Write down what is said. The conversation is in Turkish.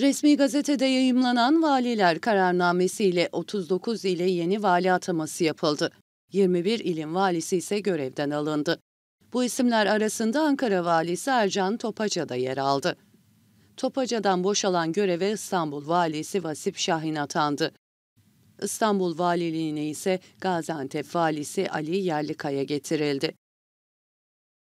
Resmi gazetede yayımlanan valiler kararnamesiyle 39 ile yeni vali ataması yapıldı. 21 ilin valisi ise görevden alındı. Bu isimler arasında Ankara valisi Ercan Topaca da yer aldı. Topaca'dan boşalan göreve İstanbul valisi Vasip Şahin atandı. İstanbul valiliğine ise Gaziantep valisi Ali Yerlikaya getirildi.